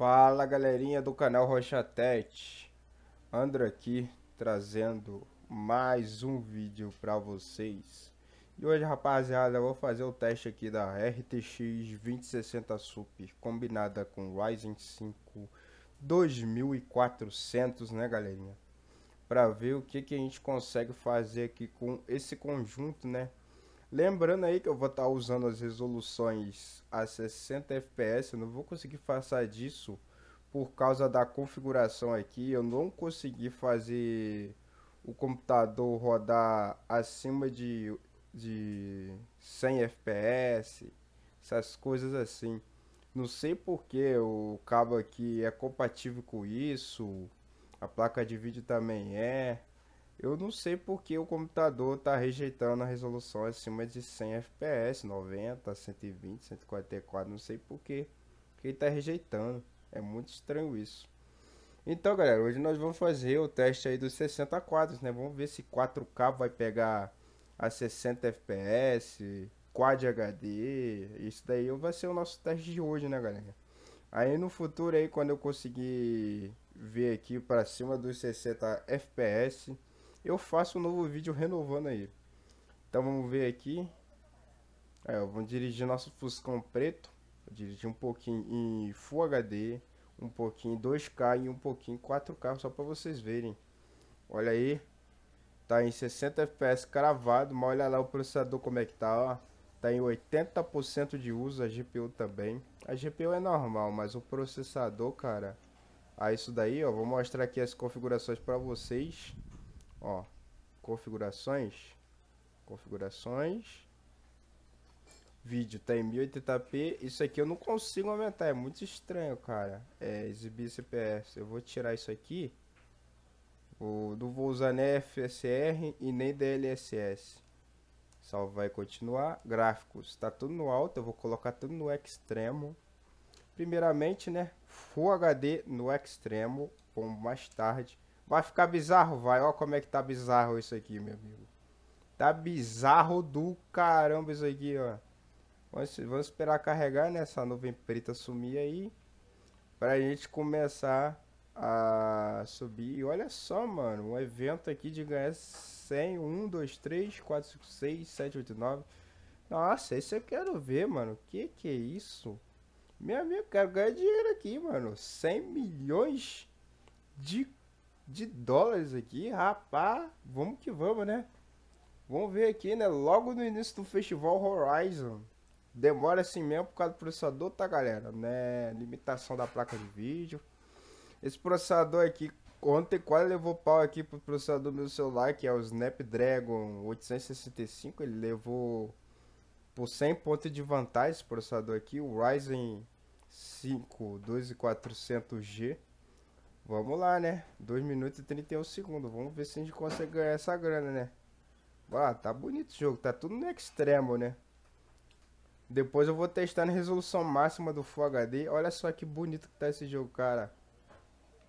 Fala galerinha do canal Rocha Tech, aqui trazendo mais um vídeo para vocês E hoje rapaziada eu vou fazer o teste aqui da RTX 2060 Super combinada com Ryzen 5 2400 né galerinha Para ver o que, que a gente consegue fazer aqui com esse conjunto né Lembrando aí que eu vou estar tá usando as resoluções a 60 fps, eu não vou conseguir passar disso por causa da configuração aqui, eu não consegui fazer o computador rodar acima de, de 100 fps, essas coisas assim. Não sei porque o cabo aqui é compatível com isso, a placa de vídeo também é. Eu não sei porque o computador está rejeitando a resolução acima de 100 FPS, 90, 120, 144, não sei porquê. Porque ele está rejeitando. É muito estranho isso. Então, galera, hoje nós vamos fazer o teste aí dos 60 quadros, né? Vamos ver se 4K vai pegar a 60 FPS, Quad HD. Isso daí vai ser o nosso teste de hoje, né, galera? Aí no futuro aí, quando eu conseguir ver aqui para cima dos 60 FPS eu faço um novo vídeo renovando aí. Então vamos ver aqui. É, vamos dirigir nosso Fuscão preto. Vou dirigir um pouquinho em Full HD, um pouquinho 2K e um pouquinho 4K, só para vocês verem. Olha aí. Tá em 60 FPS cravado, mas olha lá o processador como é que tá, ó. Tá em 80% de uso, a GPU também. A GPU é normal, mas o processador, cara... Ah, isso daí, ó. Vou mostrar aqui as configurações para vocês. Ó, configurações, configurações, vídeo tá em 1080p, isso aqui eu não consigo aumentar, é muito estranho, cara. É, exibir CPS, eu vou tirar isso aqui. Vou, não vou usar nem FSR e nem DLSS. Salvar e continuar. Gráficos, tá tudo no alto, eu vou colocar tudo no extremo. Primeiramente, né, Full HD no extremo, como mais tarde Vai ficar bizarro, vai. Olha como é que tá bizarro isso aqui, meu amigo. Tá bizarro do caramba isso aqui, ó. Vamos, vamos esperar carregar nessa né, nuvem preta sumir aí. Pra gente começar a subir. E olha só, mano. Um evento aqui de ganhar 100. 1, 2, 3, 4, 5, 6, 7, 8, 9. Nossa, isso eu quero ver, mano. Que que é isso? Meu amigo, quero ganhar dinheiro aqui, mano. 100 milhões de de dólares aqui, rapaz. Vamos que vamos, né? Vamos ver aqui, né? Logo no início do festival Horizon. Demora assim mesmo por causa do processador, tá, galera? Né? Limitação da placa de vídeo. Esse processador aqui, ontem quase levou pau aqui pro processador do meu celular, que é o Snapdragon 865. Ele levou por 100 pontos de vantagem esse processador aqui, o Ryzen 5 2400 g Vamos lá, né? 2 minutos e 31 segundos. Vamos ver se a gente consegue ganhar essa grana, né? Ah, tá bonito o jogo. Tá tudo no extremo, né? Depois eu vou testar na resolução máxima do Full HD. Olha só que bonito que tá esse jogo, cara.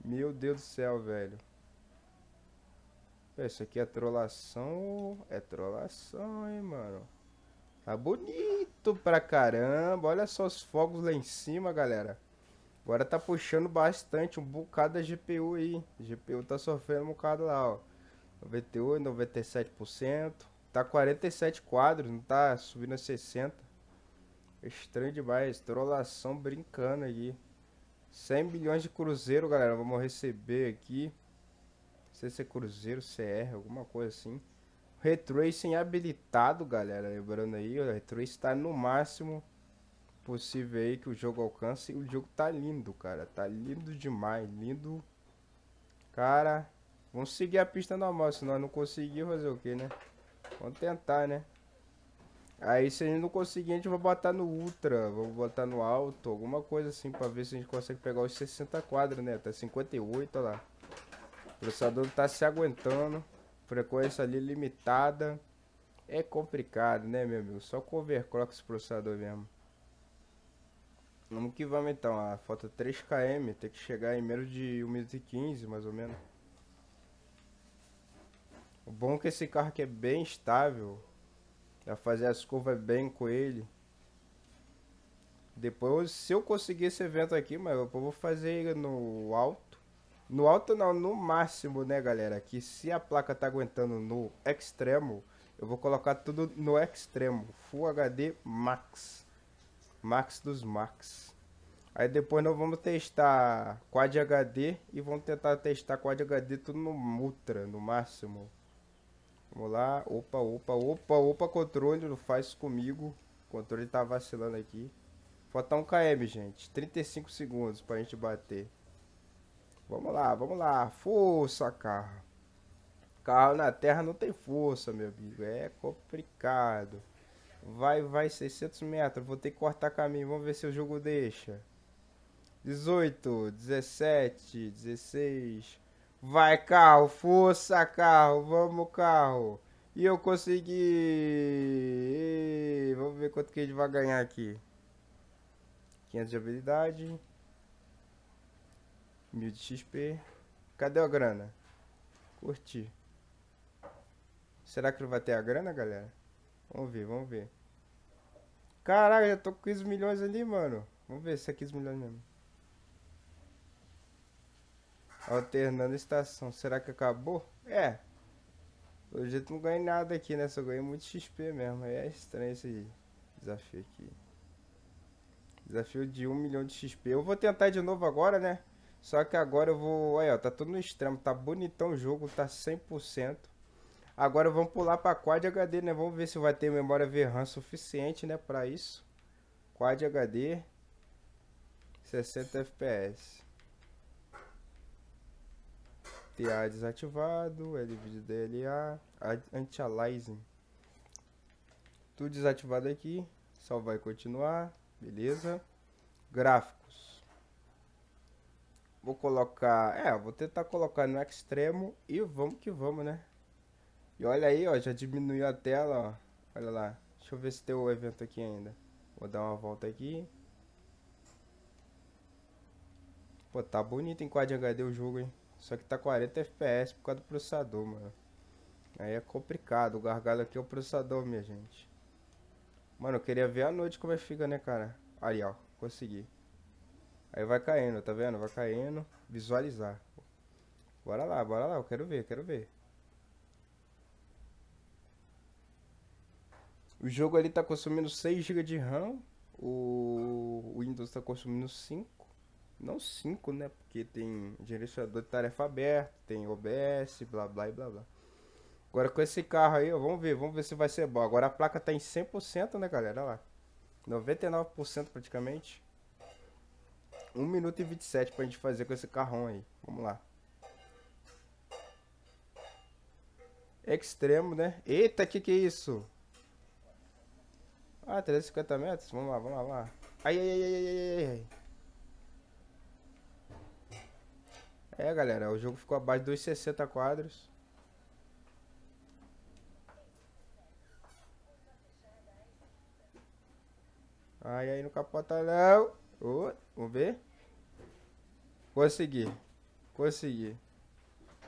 Meu Deus do céu, velho. Pera, isso aqui é trollação. É trollação, hein, mano. Tá bonito pra caramba. Olha só os fogos lá em cima, galera. Agora tá puxando bastante, um bocado da GPU aí. A GPU tá sofrendo um bocado lá, ó. 98, 97%. Tá 47 quadros, não tá subindo a 60. É estranho demais, trolação brincando aqui. 100 bilhões de cruzeiro, galera, vamos receber aqui. Não sei se é cruzeiro, CR, alguma coisa assim. Retracing habilitado, galera, lembrando aí, o Retracing tá no máximo possível aí que o jogo alcance. o jogo tá lindo, cara. Tá lindo demais. Lindo. Cara, vamos seguir a pista normal. Se nós não conseguir fazer o que, né? Vamos tentar, né? Aí se a gente não conseguir, a gente vai botar no ultra, vamos botar no alto, alguma coisa assim, pra ver se a gente consegue pegar os 60 quadros, né? Tá 58, olha lá. O processador tá se aguentando, frequência ali limitada. É complicado, né, meu amigo? Só com overclock esse processador mesmo. Vamos que vamos então, ah, falta 3km, tem que chegar em menos de 1 minuto e 15 mais ou menos. O bom é que esse carro aqui é bem estável, pra fazer as curvas bem com ele. Depois, se eu conseguir esse evento aqui, mas eu vou fazer no alto. No alto não, no máximo, né, galera? Que se a placa tá aguentando no extremo, eu vou colocar tudo no extremo. Full HD Max. Max dos Max. Aí depois nós vamos testar Quad HD e vamos tentar testar Quad HD tudo no Ultra, no máximo. Vamos lá, opa, opa, opa, opa, controle, não faz comigo. O controle tá vacilando aqui. Falta um km, gente. 35 segundos pra gente bater. Vamos lá, vamos lá. Força, carro. Carro na terra não tem força, meu amigo. É complicado. Vai, vai, 600 metros. Vou ter que cortar caminho. Vamos ver se o jogo deixa. 18, 17, 16. Vai, carro. Força, carro. Vamos, carro. E eu consegui. E... Vamos ver quanto que a gente vai ganhar aqui. 500 de habilidade. 1000 de XP. Cadê a grana? Curti. Será que vai ter a grana, galera? Vamos ver, vamos ver. Caraca, já tô com 15 milhões ali, mano. Vamos ver se é 15 milhões mesmo. Alternando estação. Será que acabou? É. Pelo jeito não ganhei nada aqui, né? Só ganhei muito XP mesmo. É estranho esse desafio aqui. Desafio de 1 milhão de XP. Eu vou tentar de novo agora, né? Só que agora eu vou... Aí, ó. Tá tudo no extremo. Tá bonitão o jogo. Tá 100%. Agora vamos pular para Quad HD, né? Vamos ver se vai ter memória VRAM suficiente, né, para isso. Quad HD 60 FPS. TA desativado, LVIDIO DLA, Anti-Aliasing. Tudo desativado aqui, só vai continuar, beleza? Gráficos. Vou colocar, é, vou tentar colocar no extremo e vamos que vamos, né? E olha aí, ó, já diminuiu a tela, ó. Olha lá. Deixa eu ver se tem o evento aqui ainda. Vou dar uma volta aqui. Pô, tá bonito em Quad HD o jogo, hein? Só que tá 40 FPS por causa do processador, mano. Aí é complicado. O gargalo aqui é o processador, minha gente. Mano, eu queria ver a noite como é que fica, né, cara? Aí, ó. Consegui. Aí vai caindo, tá vendo? Vai caindo. Visualizar. Bora lá, bora lá. Eu quero ver, quero ver. O jogo ali está consumindo 6 GB de RAM, o Windows está consumindo 5. Não 5, né? Porque tem gerenciador de tarefa aberto, tem OBS, blá blá blá blá. Agora com esse carro aí, ó, vamos ver, vamos ver se vai ser bom. Agora a placa tá em 100%, né, galera? Olha lá. 99% praticamente. 1 minuto e 27 pra gente fazer com esse carrão aí. Vamos lá. Extremo, né? Eita, que que é isso? Ah, 350 metros? Vamos lá, vamos lá, vamos lá. Ai, ai, ai, ai, ai, ai, ai. É, galera, o jogo ficou abaixo dos 60 quadros. Ai, aí no capota não. Oh, vamos ver. Consegui. Consegui.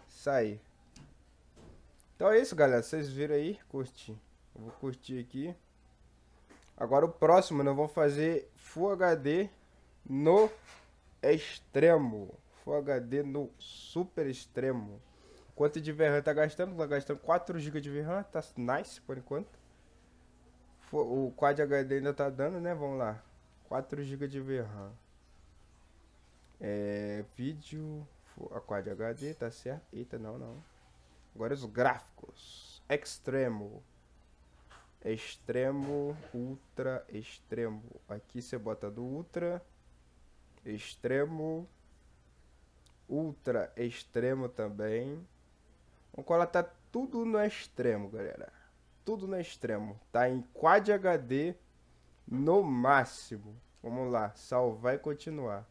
Saí. Então é isso, galera. Vocês viram aí? Curti. Eu vou curtir aqui. Agora o próximo nós né, vamos fazer Full HD no extremo. Full HD no super extremo. Quanto de VRAM tá gastando? Tá gastando 4 GB de VRAM, tá nice por enquanto. O Quad HD ainda tá dando, né? Vamos lá. 4 GB de VRAM. É, vídeo, a Quad HD, tá certo? Eita, não, não. Agora os gráficos. Extremo extremo, ultra, extremo. Aqui você bota do ultra, extremo, ultra, extremo também. Vamos colar tá tudo no extremo, galera. Tudo no extremo. Tá em Quad HD no máximo. Vamos lá, salvar e continuar.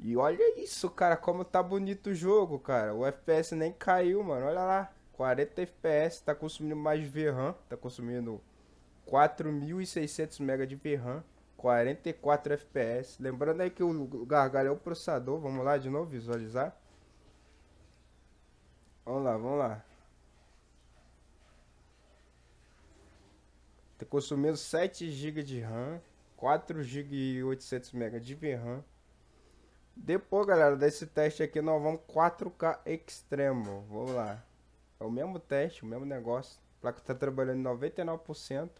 E olha isso, cara, como tá bonito o jogo, cara. O FPS nem caiu, mano. Olha lá. 40 FPS, tá consumindo mais VRAM, tá consumindo 4.600 MB de VRAM, 44 FPS. Lembrando aí que o gargalho é o processador, vamos lá de novo visualizar. Vamos lá, vamos lá. Tá consumindo 7 GB de RAM, 4 GB e 800 MB de VRAM. Depois, galera, desse teste aqui, nós vamos 4K extremo. Vamos lá. É o mesmo teste, o mesmo negócio. A placa está trabalhando 99%.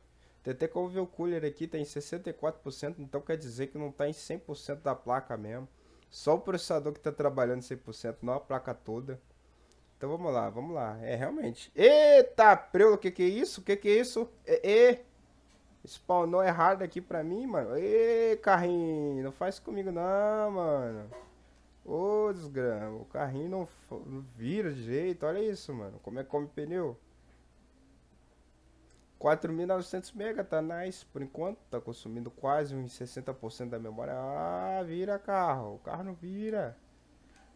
TT o Cooler aqui tem tá 64%, então quer dizer que não está em 100% da placa mesmo. Só o processador que está trabalhando 100%, não a placa toda. Então vamos lá, vamos lá. É realmente. Eita, preula, o que que é isso? O que que é isso? E, é, e é. spawnou errado aqui pra mim, mano. E carrinho, não faz comigo não, mano gramas. O carrinho não, não vira direito. Olha isso, mano. Como é que come pneu? 4.900 mega, tá nice por enquanto. Tá consumindo quase uns 60% da memória. Ah, vira carro. O carro não vira.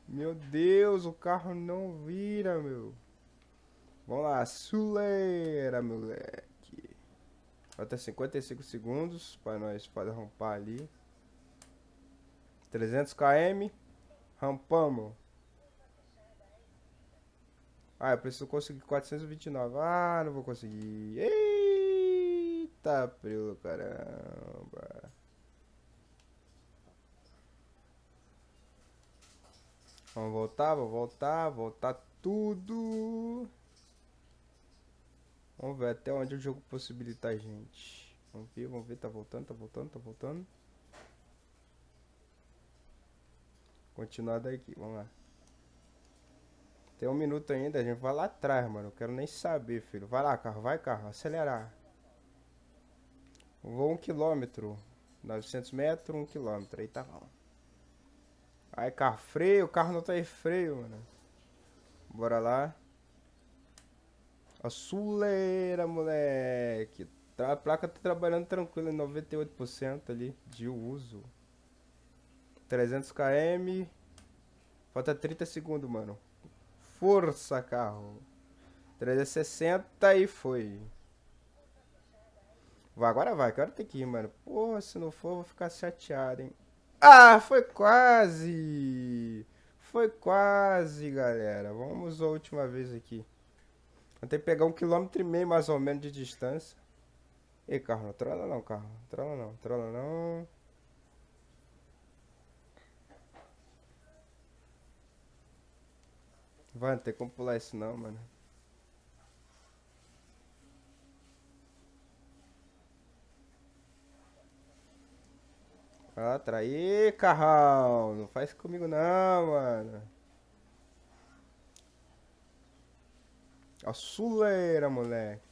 Meu Deus, o carro não vira, meu. Vamos lá, suleira, moleque. Falta 55 segundos para nós poder rompar ali. 300 km. Rampamos. Ah, eu preciso conseguir 429. Ah, não vou conseguir. Eita, prelo, caramba. Vamos voltar, vou voltar, voltar tudo. Vamos ver até onde o jogo possibilita a gente. Vamos ver, vamos ver, tá voltando, tá voltando, tá voltando. Continuar daqui, vamos lá. Tem um minuto ainda, a gente vai lá atrás, mano. Eu quero nem saber, filho. Vai lá, carro, vai, carro, acelerar. Vou um quilômetro. 900 metros, um quilômetro. Aí tá bom. Aí, carro, freio. O carro não tá aí freio, mano. Bora lá. A suleira, moleque. A placa tá trabalhando tranquila, 98% ali de uso. 300 km. Falta 30 segundos, mano. Força, carro. 360 e foi. Vai, agora vai. Que hora tem que ir, mano? Porra, se não for, vou ficar chateado, hein? Ah, foi quase! Foi quase, galera. Vamos a última vez aqui. Vou ter que pegar um quilômetro e meio, mais ou menos, de distância. Ei, carro, não trola não, carro. Trola não, trola não. Vai, não tem como pular isso não, mano. Ah, traí, carrão. Não faz comigo não, mano. A suleira, moleque.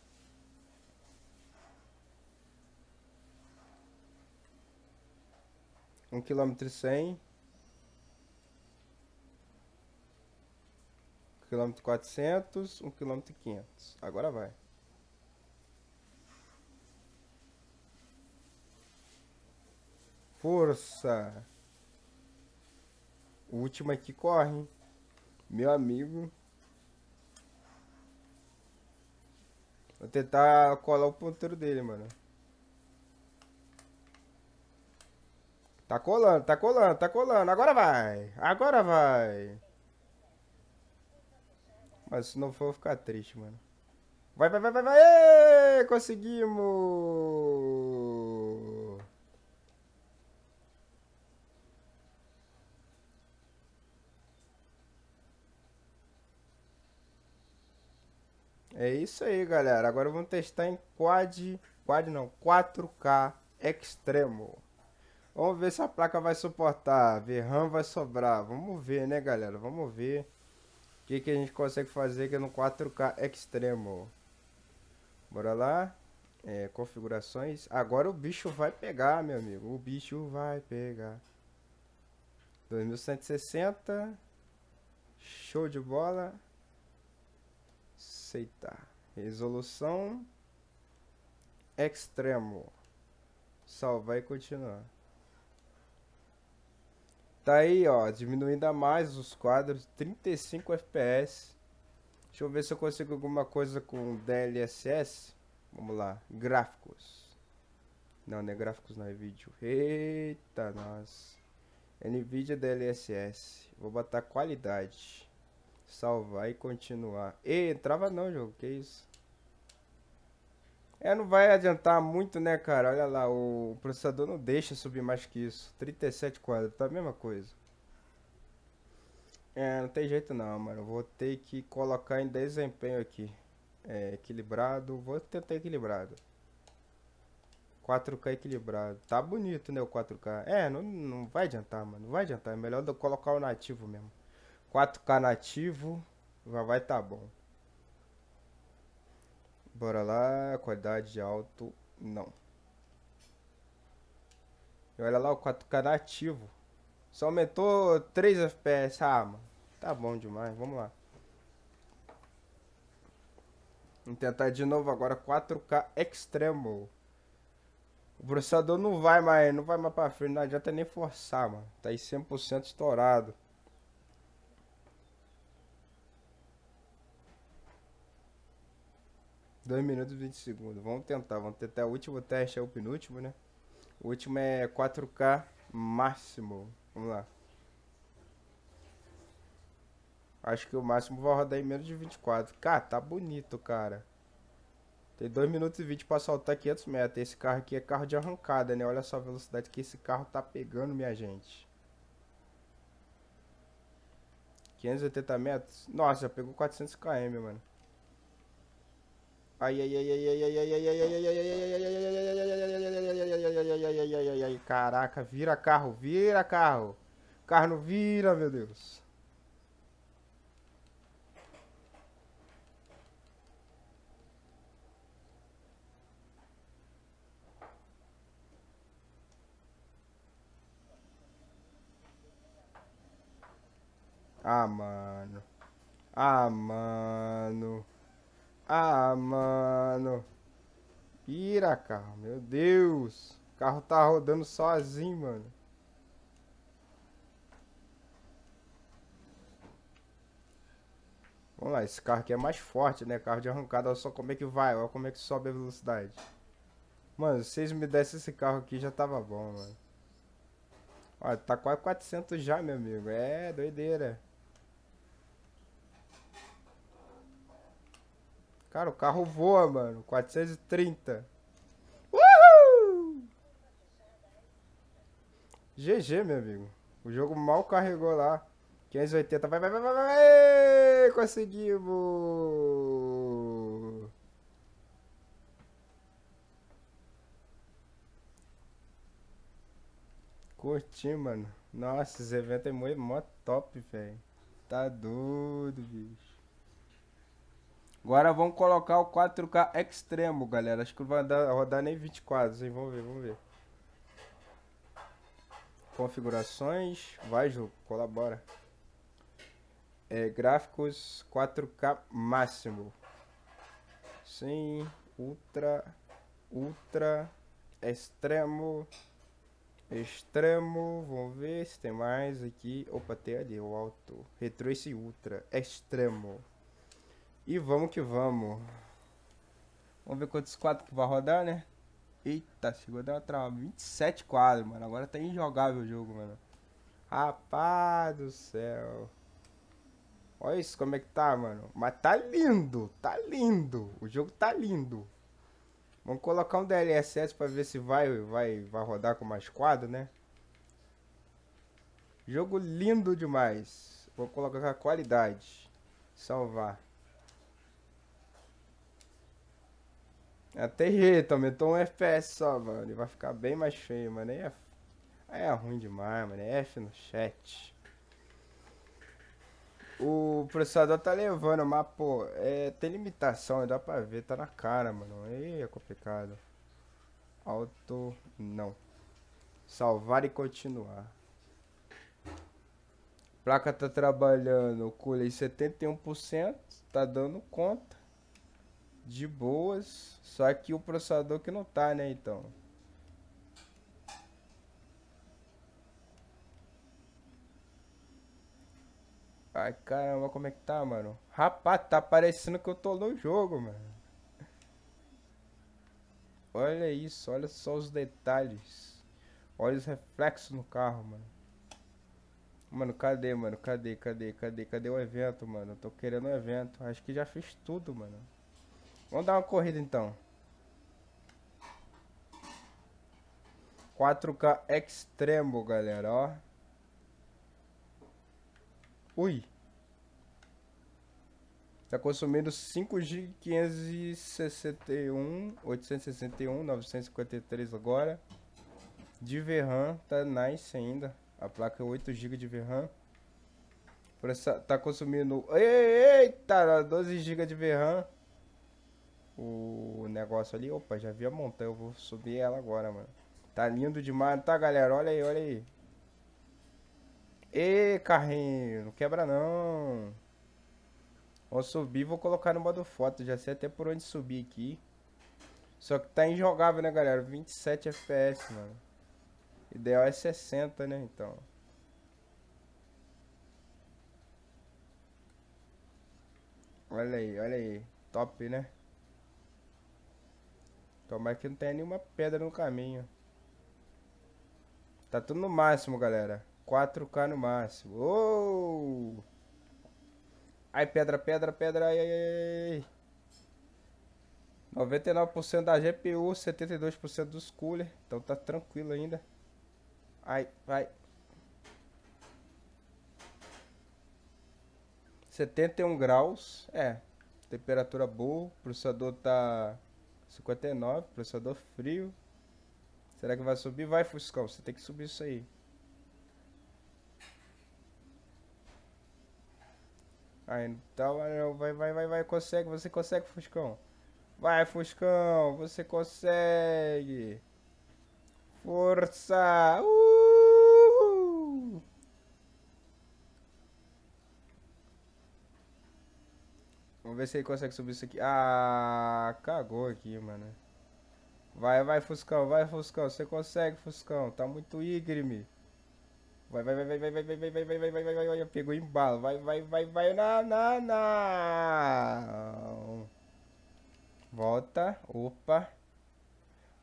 Um quilômetro e cem. quilômetro 400, 1 quilômetro 500. Agora vai. Força! O último aqui corre, Meu amigo. Vou tentar colar o ponteiro dele, mano. Tá colando, tá colando, tá colando. Agora vai. Agora vai. Mas se não for, eu vou ficar triste, mano. Vai, vai, vai, vai, vai! conseguimos! É isso aí, galera. Agora vamos testar em quad... Quad não, 4K extremo. Vamos ver se a placa vai suportar. RAM vai sobrar. Vamos ver, né, galera? Vamos ver. O que, que a gente consegue fazer aqui é no 4K Extremo? Bora lá. É, configurações. Agora o bicho vai pegar, meu amigo. O bicho vai pegar. 2160. Show de bola. Aceitar. Resolução. Extremo. Salvar e continuar. Tá aí, ó, diminuindo ainda mais os quadros, 35 FPS. Deixa eu ver se eu consigo alguma coisa com DLSS. Vamos lá, gráficos. Não, não é gráficos, não é vídeo. Eita, nossa. NVIDIA DLSS. Vou botar qualidade. Salvar e continuar. E, trava não, jogo, que isso? É, não vai adiantar muito, né, cara? Olha lá, o processador não deixa subir mais que isso. 37 quadros, tá a mesma coisa. É, não tem jeito não, mano. Vou ter que colocar em desempenho aqui. É, equilibrado. Vou tentar equilibrado. 4K equilibrado. Tá bonito, né, o 4K. É, não, não vai adiantar, mano. Não vai adiantar. É melhor eu colocar o nativo mesmo. 4K nativo. Já vai tá bom. Bora lá, qualidade de alto, não. E olha lá o 4K nativo. Só aumentou 3 FPS, ah, mano. Tá bom demais, vamos lá. Vamos tentar de novo agora 4K extremo. O processador não vai mais, não vai mais pra frente, não adianta nem forçar, mano. Tá aí 100% estourado. 2 minutos e 20 segundos. Vamos tentar, vamos tentar. O último teste é o penúltimo, né? O último é 4K máximo. Vamos lá. Acho que o máximo vai rodar em menos de 24. Cara, tá bonito, cara. Tem 2 minutos e 20 pra soltar 500 metros. Esse carro aqui é carro de arrancada, né? Olha só a velocidade que esse carro tá pegando, minha gente. 580 metros? Nossa, já pegou 400 km, mano. Ai, ai, ai, ai, ai, ai, ai, ai, ai, ai, ai, ai, ai, ai, ai, ai, caraca, vira carro, vira carro. Carro vira, meu Deus. Ah, mano. Ah, mano. Ah, mano. Ira, carro. Meu Deus. O carro tá rodando sozinho, mano. Vamos lá, esse carro aqui é mais forte, né? Carro de arrancada, olha só como é que vai, olha como é que sobe a velocidade. Mano, se vocês me dessem esse carro aqui, já tava bom, mano. Olha, tá quase 400 já, meu amigo. É, doideira. Cara, o carro voa, mano. 430. Uhul! GG, meu amigo. O jogo mal carregou lá. 580. Vai, vai, vai, vai, vai. Conseguimos. Curti, mano. Nossa, esse evento é muito, mó top, velho. Tá doido, bicho. Agora vamos colocar o 4K extremo, galera. Acho que não vai dar, rodar nem 20 quadros, hein? Vamos ver, vamos ver. Configurações. Vai, Ju, colabora. É, gráficos 4K máximo. Sim, ultra, ultra, extremo, extremo. Vamos ver se tem mais aqui. Opa, tem ali o alto. Retro esse ultra, extremo. E vamos que vamos. Vamos ver quantos quadros que vai rodar, né? Eita, chegou a dar uma trava. 27 quadros, mano. Agora tá injogável o jogo, mano. Rapaz do céu. Olha isso como é que tá, mano. Mas tá lindo, tá lindo. O jogo tá lindo. Vamos colocar um DLSS pra ver se vai, vai, vai rodar com mais quadro, né? Jogo lindo demais. Vou colocar a qualidade. Salvar. Até jeito, aumentou um FPS só, mano. E vai ficar bem mais feio, mano. Aí é, aí é ruim demais, mano. É f no chat. O processador tá levando, mas, pô, é, tem limitação, dá pra ver, tá na cara, mano. Aí é complicado. Auto, não. Salvar e continuar. Placa tá trabalhando, o cooler 71%, tá dando conta de boas, só que o processador que não tá, né, então. Ai, caramba, como é que tá, mano? Rapaz, tá parecendo que eu tô no jogo, mano. Olha isso, olha só os detalhes. Olha os reflexos no carro, mano. Mano, cadê, mano? Cadê, cadê, cadê, cadê o evento, mano? Eu tô querendo o um evento. Acho que já fiz tudo, mano. Vamos dar uma corrida então. 4K extremo, galera, ó. Ui. Tá consumindo 5 g 561, 861, 953 agora. De VRAM, tá nice ainda. A placa é 8 GB de VRAM. Tá consumindo... Eita, 12 GB de VRAM o negócio ali. Opa, já vi a montanha, eu vou subir ela agora, mano. Tá lindo demais, tá, galera? Olha aí, olha aí. Ê, carrinho, não quebra não. Vou subir, vou colocar no modo foto, já sei até por onde subir aqui. Só que tá injogável, né, galera? 27 FPS, mano. Ideal é 60, né, então. Olha aí, olha aí. Top, né? Tomara que não tenha nenhuma pedra no caminho. Tá tudo no máximo, galera. 4K no máximo. Oh! Ai, pedra, pedra, pedra. Ai, ai, ai. 99% da GPU, 72% dos cooler. Então tá tranquilo ainda. Ai, vai. 71 graus. É. Temperatura boa. O processador tá 59, processador frio. Será que vai subir? Vai, Fuscão, você tem que subir isso aí. Aí, então, vai, vai, vai, vai, consegue, você consegue, Fuscão. Vai, Fuscão, você consegue. Força! Uh! Vamos ver se ele consegue subir isso aqui. Ah, cagou aqui, mano. Vai, vai, Fuscão, vai, Fuscão. Você consegue, Fuscão. Tá muito ígreme. Vai, vai, vai, vai, vai, vai, vai, vai, vai, vai, vai, vai, vai, vai. Pegou embalo. Vai, vai, vai, vai. Não, não, não. Volta. Opa.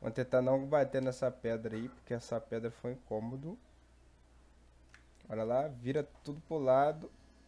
Vamos tentar não bater nessa pedra aí, porque essa pedra foi incômodo. Olha lá, vira tudo pro lado.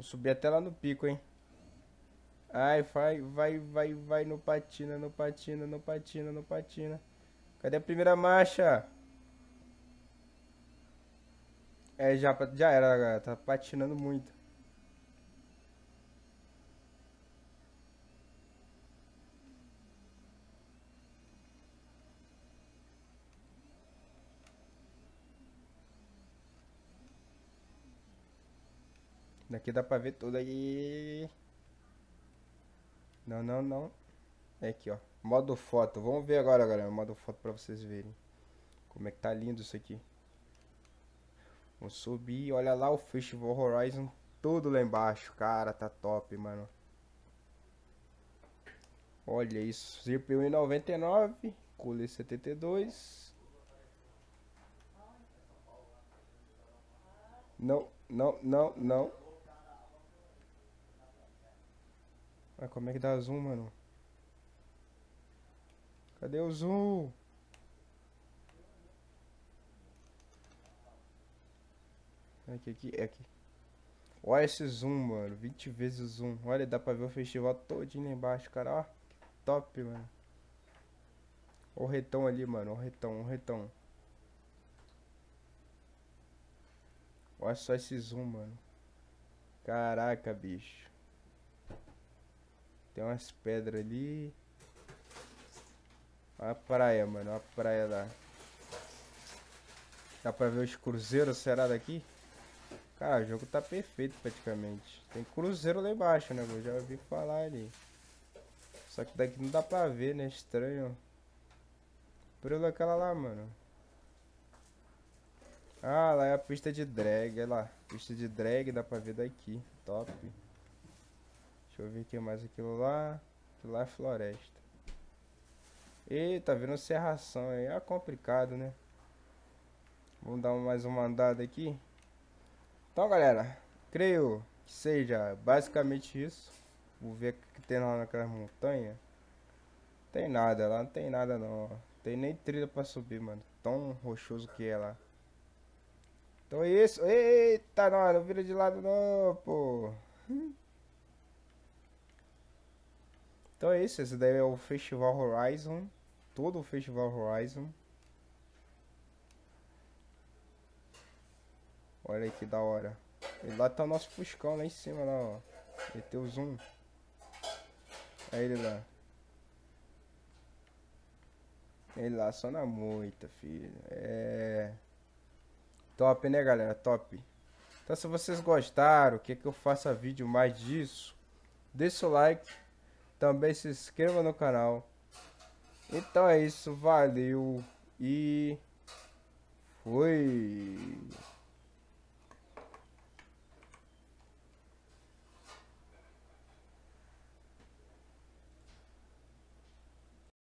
Vou subir até lá no pico, hein? Ai, vai, vai, vai, vai, no patina, no patina, no patina, no patina. Cadê a primeira marcha? É, já, já era, tá patinando muito. Aqui dá pra ver tudo aí. Não, não, não. É aqui, ó. Modo foto. Vamos ver agora, galera. Modo foto pra vocês verem. Como é que tá lindo isso aqui. Vou subir. Olha lá o Festival Horizon. Tudo lá embaixo. Cara, tá top, mano. Olha isso. Zip 1,99. Cooler 72. Não, não, não, não. Ah, como é que dá zoom, mano? Cadê o zoom? Aqui, aqui, é aqui. Olha esse zoom, mano. 20 vezes zoom. Olha, dá pra ver o festival todinho lá embaixo, cara. Ó, que top, mano. Olha o retão ali, mano. Olha o retão, o retão. Olha só esse zoom, mano. Caraca, bicho. Tem umas pedras ali. Olha é a praia, mano. Olha é a praia lá. Dá pra ver os cruzeiros, será, daqui? Cara, o jogo tá perfeito praticamente. Tem cruzeiro lá embaixo, né? Eu já ouvi falar ali. Só que daqui não dá pra ver, né? Estranho. Por é aquela lá, mano. Ah, lá é a pista de drag, olha lá. Pista de drag, dá pra ver daqui. Top. Deixa eu ver aqui mais aquilo lá. Aquilo lá é floresta. E tá vendo serração aí. É complicado, né? Vamos dar mais uma andada aqui. Então, galera, creio que seja basicamente isso. Vou ver o que tem lá naquela montanha. Tem nada, lá não tem nada não. Tem nem trilha pra subir, mano. Tão rochoso que é lá. Então é isso. Eita, não, não vira de lado não, pô. Então é isso, esse daí é o Festival Horizon, todo o Festival Horizon. Olha aí que da hora. E lá tá o nosso Fuscão lá em cima, lá, ó. Meteu zoom. Aí ele lá. Ele lá, só na moita, filho. É. Top, né, galera? Top. Então, se vocês gostaram, quer que eu faça vídeo mais disso, deixa o like também se inscreva no canal. Então é isso, valeu e fui.